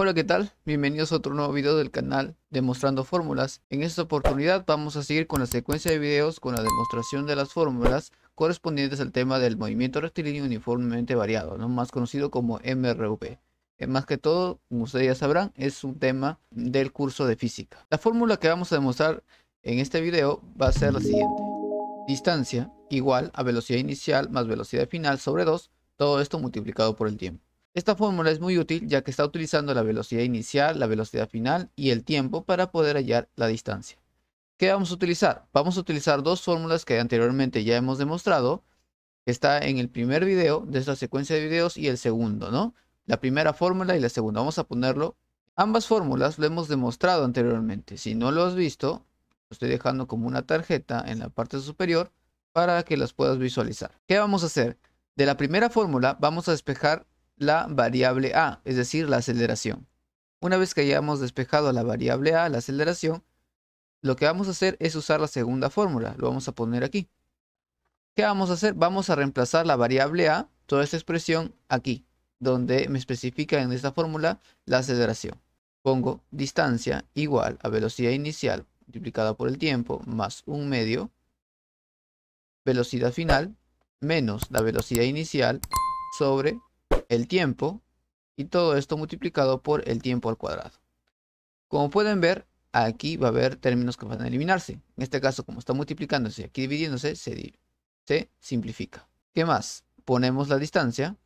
Hola, ¿qué tal? Bienvenidos a otro nuevo video del canal Demostrando Fórmulas. En esta oportunidad vamos a seguir con la secuencia de videos con la demostración de las fórmulas correspondientes al tema del movimiento rectilíneo uniformemente variado, más conocido como MRV. Eh, más que todo, como ustedes ya sabrán, es un tema del curso de física. La fórmula que vamos a demostrar en este video va a ser la siguiente. Distancia igual a velocidad inicial más velocidad final sobre 2, todo esto multiplicado por el tiempo. Esta fórmula es muy útil ya que está utilizando la velocidad inicial, la velocidad final y el tiempo para poder hallar la distancia. ¿Qué vamos a utilizar? Vamos a utilizar dos fórmulas que anteriormente ya hemos demostrado. Está en el primer video de esta secuencia de videos y el segundo, ¿no? La primera fórmula y la segunda. Vamos a ponerlo. Ambas fórmulas lo hemos demostrado anteriormente. Si no lo has visto, lo estoy dejando como una tarjeta en la parte superior para que las puedas visualizar. ¿Qué vamos a hacer? De la primera fórmula vamos a despejar la variable a, es decir, la aceleración. Una vez que hayamos despejado la variable a, la aceleración, lo que vamos a hacer es usar la segunda fórmula, lo vamos a poner aquí. ¿Qué vamos a hacer? Vamos a reemplazar la variable a, toda esta expresión, aquí, donde me especifica en esta fórmula la aceleración. Pongo distancia igual a velocidad inicial multiplicada por el tiempo más un medio, velocidad final menos la velocidad inicial sobre el tiempo y todo esto multiplicado por el tiempo al cuadrado. Como pueden ver, aquí va a haber términos que van a eliminarse. En este caso, como está multiplicándose y aquí dividiéndose, se, se simplifica. ¿Qué más? Ponemos la distancia,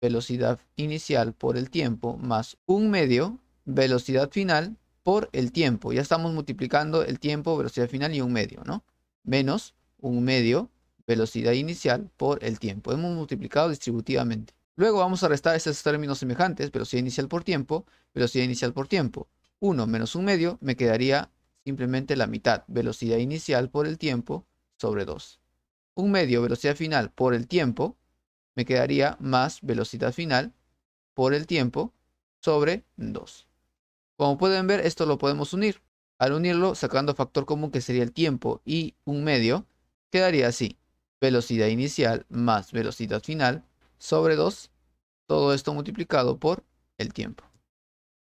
velocidad inicial por el tiempo, más un medio, velocidad final por el tiempo. Ya estamos multiplicando el tiempo, velocidad final y un medio, ¿no? Menos un medio, velocidad inicial por el tiempo. Hemos multiplicado distributivamente. Luego vamos a restar esos términos semejantes, velocidad inicial por tiempo, velocidad inicial por tiempo. 1 menos un medio me quedaría simplemente la mitad, velocidad inicial por el tiempo sobre 2. Un medio, velocidad final por el tiempo, me quedaría más velocidad final por el tiempo sobre 2. Como pueden ver, esto lo podemos unir. Al unirlo, sacando factor común que sería el tiempo y un medio, quedaría así. Velocidad inicial más velocidad final sobre 2 todo esto multiplicado por el tiempo.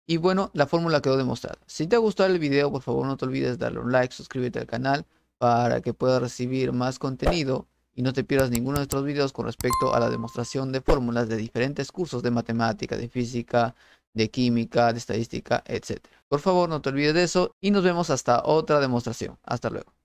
Y bueno, la fórmula quedó demostrada. Si te ha gustado el video, por favor no te olvides darle un like, suscríbete al canal para que puedas recibir más contenido y no te pierdas ninguno de nuestros videos con respecto a la demostración de fórmulas de diferentes cursos de matemática, de física, de química, de estadística, etc. Por favor, no te olvides de eso y nos vemos hasta otra demostración. Hasta luego.